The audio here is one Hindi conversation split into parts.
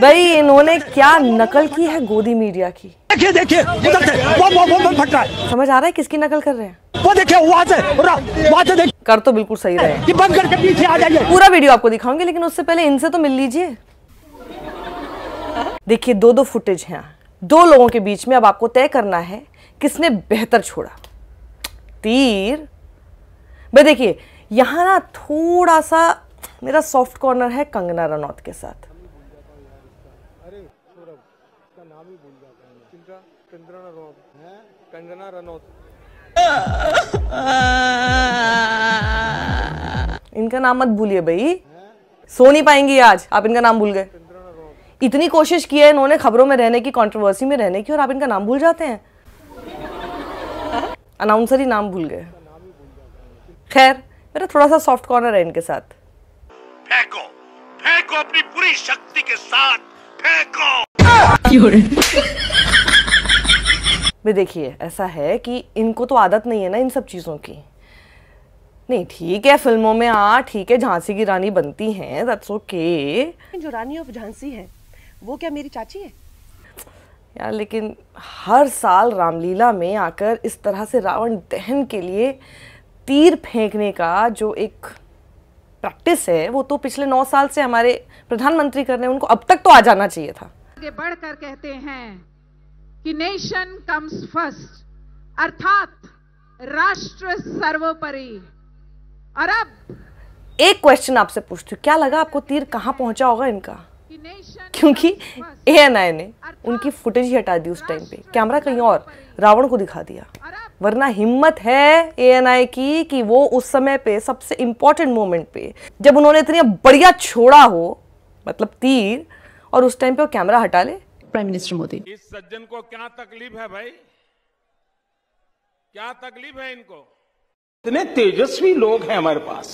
भाई इन्होंने क्या नकल की है गोदी मीडिया की देखिए देखिए उधर से वो वो वो फट रहा है समझ आ रहा है किसकी नकल कर रहे हैं वो देखिए वहां से वहां से देखिए कर तो बिल्कुल सही रहे कि बंद करके पीछे आ जाइए पूरा वीडियो आपको दिखाऊंगे लेकिन उससे पहले इनसे तो मिल लीजिए देखिए दो दो फुटेज हैं दो लोगों के बीच में अब आपको तय करना है किसने बेहतर छोड़ा तीर भाई देखिए यहाँ ना थोड़ा सा मेरा सॉफ्ट कॉर्नर है कंगना रनौत के साथ नाम ही भूल जाता है किनका कंगना रनौत है कंगना रनौत इनका नाम मत भूलिए भाई सो नहीं पाएंगी आज आप इनका नाम भूल गए इतनी कोशिश की है इन्होंने खबरों में रहने की कंट्रोवर्सी में रहने की और आप इनका नाम भूल जाते हैं अनाउंसर ही नाम भूल गए खैर मेरा थोड़ा सा सॉफ्ट कॉर्नर है इनके साथ फेंको फेंको अपनी पूरी शक्ति के साथ फेंको भाई देखिए ऐसा है कि इनको तो आदत नहीं है ना इन सब चीज़ों की नहीं ठीक है फिल्मों में आ हाँ, ठीक है झांसी की रानी बनती हैं दैट्स ओके okay. जो रानी ऑफ झांसी है वो क्या मेरी चाची है यार लेकिन हर साल रामलीला में आकर इस तरह से रावण दहन के लिए तीर फेंकने का जो एक प्रैक्टिस है वो तो पिछले नौ साल से हमारे प्रधानमंत्री कर रहे हैं उनको अब तक तो आ जाना चाहिए था आगे बढ़कर कहते हैं कि नेशन कम्स फर्स्ट अर्थात राष्ट्र सर्वोपरि और अब एक क्वेश्चन आपसे पूछती हूँ क्या लगा आपको तीर कहाँ पहुंचा होगा इनका क्योंकि एएनआई एन आई ने उनकी फुटेज ही हटा दी उस टाइम पे कैमरा कहीं और रावण को दिखा दिया वरना हिम्मत है एएनआई की कि वो उस समय पे सबसे इंपॉर्टेंट मोमेंट पे जब उन्होंने इतनी बढ़िया छोड़ा हो मतलब तीर और उस टाइम पे वो कैमरा हटा ले प्राइम मिनिस्टर मोदी इस सज्जन को क्या तकलीफ है भाई क्या तकलीफ है इनको इतने तेजस्वी लोग हैं हमारे पास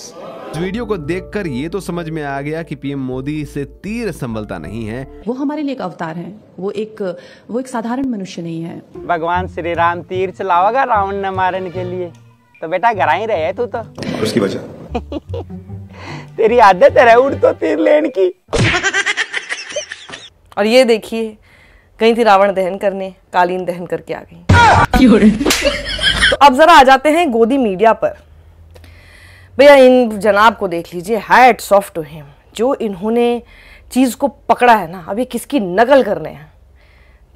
वीडियो को देखकर ये तो समझ में आ गया कि पीएम मोदी से तीर संभलता नहीं है वो हमारे लिए एक अवतार है वो एक वो एक साधारण मनुष्य नहीं है भगवान श्री राम तीर चलावागा रावण न मारने के लिए तो बेटा घर ही रहे तू तो उसकी वजह तेरी आदत है उड़ तो तीर लेने की और ये देखिए गई थी रावण दहन करने कालीन दहन करके आ गई तो अब जरा आ जाते हैं गोदी मीडिया पर भैया इन जनाब को देख लीजिए हैट सॉफ्ट टू हिम जो इन्होंने चीज़ को पकड़ा है ना अभी किसकी नकल करने हैं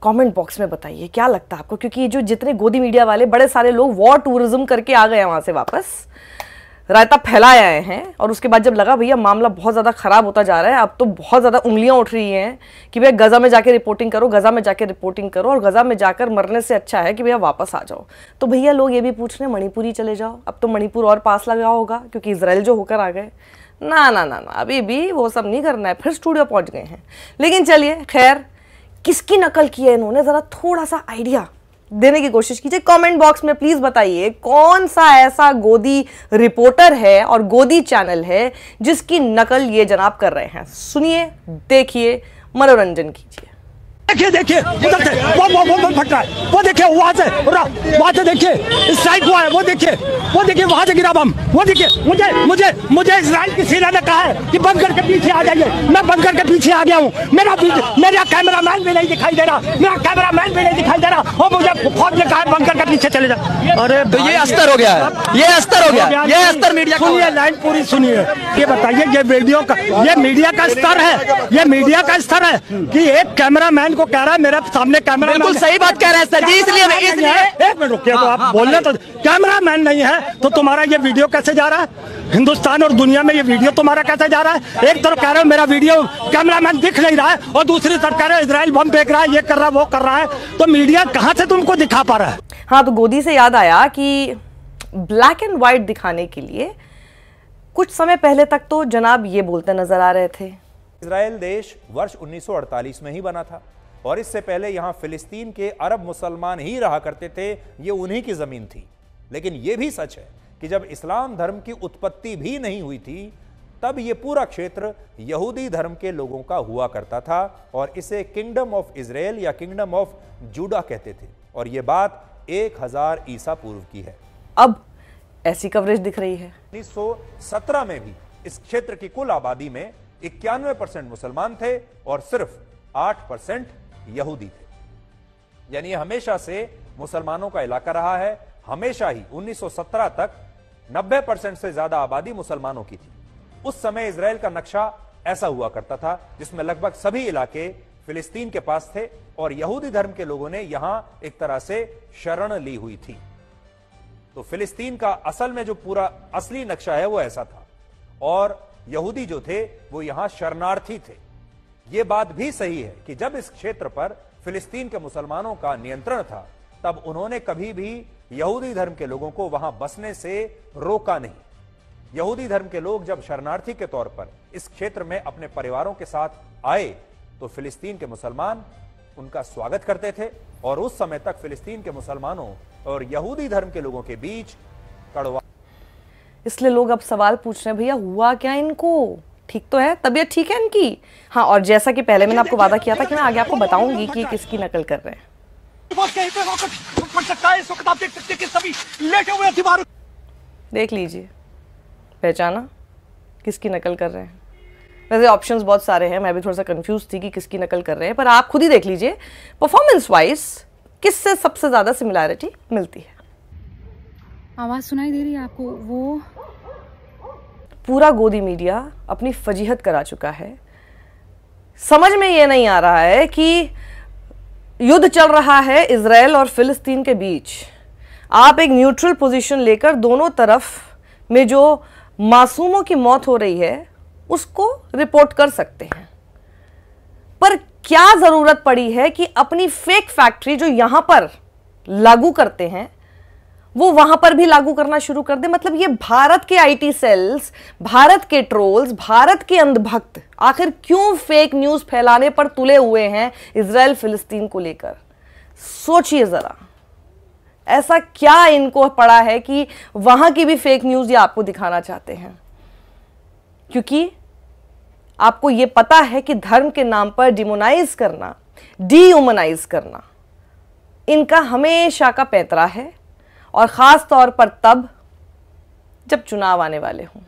कमेंट बॉक्स में बताइए क्या लगता है आपको क्योंकि जो जितने गोदी मीडिया वाले बड़े सारे लोग वॉर टूरिज्म करके आ गए हैं से वापस रायता फैलाए आए हैं और उसके बाद जब लगा भैया मामला बहुत ज़्यादा ख़राब होता जा रहा है अब तो बहुत ज़्यादा उंगलियां उठ रही हैं कि भैया गज़ा में जाके रिपोर्टिंग करो गज़ा में जाके रिपोर्टिंग करो और गज़ा में जाकर मरने से अच्छा है कि भैया वापस आ जाओ तो भैया लोग ये भी पूछ रहे हैं मणिपुर ही चले जाओ अब तो मणिपुर और पास लगा होगा क्योंकि इसराइल जो होकर आ गए ना ना ना ना अभी भी वो सब नहीं करना है फिर स्टूडियो पहुँच गए हैं लेकिन चलिए खैर किसकी नकल की है इन्होंने ज़रा थोड़ा सा आइडिया देने की कोशिश कीजिए कमेंट बॉक्स में प्लीज़ बताइए कौन सा ऐसा गोदी रिपोर्टर है और गोदी चैनल है जिसकी नकल ये जनाब कर रहे हैं सुनिए देखिए मनोरंजन कीजिए देखिए देखिए उधर से वो वो वो वो फट रहा है वो देखिए वहां से वहां से देखिए स्ट्राइक हुआ है वो देखिए वो देखिए वहां से गिरा बम वो देखिए मुझे मुझे मुझे इसराइल की सेना ने कहा है कि बंकर के पीछे आ जाइए मैं बंकर के पीछे आ गया हूँ मेरा मेरा कैमरा मैन भी नहीं दिखाई दे रहा मेरा कैमरा मैन भी नहीं दिखाई दे रहा और मुझे फौज ने कहा बंकर के पीछे चले जाओ अरे तो ये अस्तर हो गया है ये अस्तर हो गया ये अस्तर मीडिया सुनिए लाइन पूरी सुनिए ये बताइए ये वीडियो का ये मीडिया का स्तर है ये मीडिया का स्तर है की एक कैमरा मैन को कह रहा है मेरे सामने कैमरा बिल्कुल सही बात कह रहा है सर जी इसलिए एक मिनट रुकिए तो हाँ, आप हाँ, बोलना तो कैमरा मैन नहीं है तो तुम्हारा ये वीडियो कैसे जा रहा है हिंदुस्तान और दुनिया में ये वीडियो तुम्हारा कैसे जा रहा है एक तरफ कह रहे हो मेरा वीडियो कैमरामैन दिख नहीं रहा है और दूसरी तरफ कह रहे हो इसराइल बम फेंक रहा है ये कर रहा है वो कर रहा है तो मीडिया कहाँ से तुमको दिखा पा रहा है हाँ तो गोदी से याद आया कि ब्लैक एंड व्हाइट दिखाने के लिए कुछ समय पहले तक तो जनाब ये बोलते नजर आ रहे थे इसराइल देश वर्ष 1948 में ही बना था और इससे पहले यहाँ फिलिस्तीन के अरब मुसलमान ही रहा करते थे ये उन्हीं की ज़मीन थी लेकिन ये भी सच है कि जब इस्लाम धर्म की उत्पत्ति भी नहीं हुई थी तब ये पूरा क्षेत्र यहूदी धर्म के लोगों का हुआ करता था और इसे किंगडम ऑफ इसराइल या किंगडम ऑफ जूडा कहते थे और ये बात 1000 ईसा पूर्व की है अब ऐसी कवरेज दिख रही है 1917 में भी इस क्षेत्र की कुल आबादी में इक्यानवे परसेंट मुसलमान थे और सिर्फ आठ परसेंट यहूदी थे यानी हमेशा से मुसलमानों का इलाका रहा है हमेशा ही 1917 तक 90 परसेंट से ज्यादा आबादी मुसलमानों की थी उस समय इसराइल का नक्शा ऐसा हुआ करता था जिसमें लगभग सभी इलाके फिलिस्तीन के पास थे और यहूदी धर्म के लोगों ने यहां एक तरह से शरण ली हुई थी तो फिलिस्तीन का असल में जो पूरा असली नक्शा है वो ऐसा था और यहूदी जो थे वो यहां शरणार्थी थे ये बात भी सही है कि जब इस क्षेत्र पर फिलिस्तीन के मुसलमानों का नियंत्रण था तब उन्होंने कभी भी यहूदी धर्म के लोगों को वहां बसने से रोका नहीं यहूदी धर्म के लोग जब शरणार्थी के तौर पर इस क्षेत्र में अपने परिवारों के साथ आए तो फिलिस्तीन के मुसलमान उनका स्वागत करते थे और उस समय तक फिलिस्तीन के मुसलमानों और यहूदी धर्म के लोगों के बीच कड़वा इसलिए लोग अब सवाल पूछ रहे हैं भैया हुआ क्या इनको ठीक तो है तबीयत ठीक है इनकी हाँ और जैसा कि पहले मैंने आपको वादा किया था कि मैं आगे आपको बताऊंगी कि किसकी नकल कर रहे हैं देख लीजिए पहचाना किसकी नकल कर रहे हैं वैसे ऑप्शंस बहुत सारे हैं मैं भी थोड़ा सा कंफ्यूज थी कि किसकी नकल कर रहे हैं पर आप खुद ही देख लीजिए परफॉर्मेंस वाइज किससे सबसे ज़्यादा सिमिलैरिटी मिलती है आवाज़ सुनाई दे रही है आपको वो पूरा गोदी मीडिया अपनी फजीहत करा चुका है समझ में ये नहीं आ रहा है कि युद्ध चल रहा है इसराइल और फिलिस्तीन के बीच आप एक न्यूट्रल पोजीशन लेकर दोनों तरफ में जो मासूमों की मौत हो रही है उसको रिपोर्ट कर सकते हैं पर क्या ज़रूरत पड़ी है कि अपनी फेक फैक्ट्री जो यहाँ पर लागू करते हैं वो वहां पर भी लागू करना शुरू कर दे मतलब ये भारत के आईटी सेल्स भारत के ट्रोल्स भारत के अंधभक्त आखिर क्यों फेक न्यूज फैलाने पर तुले हुए हैं इसराइल फिलिस्तीन को लेकर सोचिए जरा ऐसा क्या इनको पड़ा है कि वहां की भी फेक न्यूज ये आपको दिखाना चाहते हैं क्योंकि आपको ये पता है कि धर्म के नाम पर डिमोनाइज करना डीह्यूमनाइज करना इनका हमेशा का पैतरा है और ख़ास तौर पर तब जब चुनाव आने वाले हों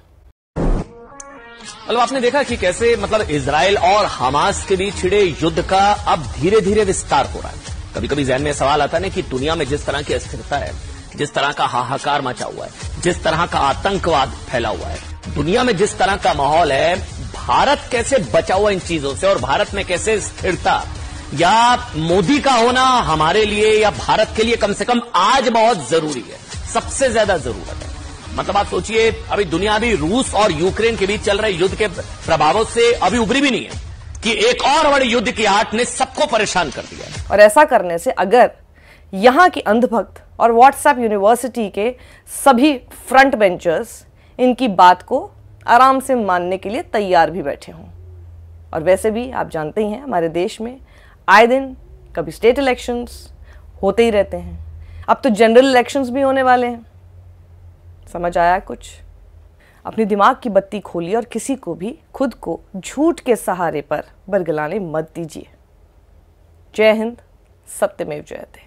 मतलब आपने देखा कि कैसे मतलब इसराइल और हमास के बीच छिड़े युद्ध का अब धीरे धीरे विस्तार हो रहा है कभी कभी जहन में सवाल आता है कि दुनिया में जिस तरह की अस्थिरता है जिस तरह का हाहाकार मचा हुआ है जिस तरह का आतंकवाद फैला हुआ है दुनिया में जिस तरह का माहौल है भारत कैसे बचा हुआ इन चीजों से और भारत में कैसे स्थिरता या मोदी का होना हमारे लिए या भारत के लिए कम से कम आज बहुत जरूरी है सबसे ज्यादा जरूरत है मतलब आप सोचिए अभी दुनिया भी रूस और यूक्रेन के बीच चल रहे युद्ध के प्रभावों से अभी उभरी भी नहीं है कि एक और बड़े युद्ध की आट ने सबको परेशान कर दिया और ऐसा करने से अगर यहां की अंधभक्त और व्हाट्सएप यूनिवर्सिटी के सभी फ्रंट बेंचर्स इनकी बात को आराम से मानने के लिए तैयार भी बैठे हों और वैसे भी आप जानते ही हैं हमारे देश में आए दिन कभी स्टेट इलेक्शंस होते ही रहते हैं अब तो जनरल इलेक्शंस भी होने वाले हैं समझ आया कुछ अपने दिमाग की बत्ती खोलिए और किसी को भी खुद को झूठ के सहारे पर बरगलाने मत दीजिए जय हिंद सत्यमेव जयते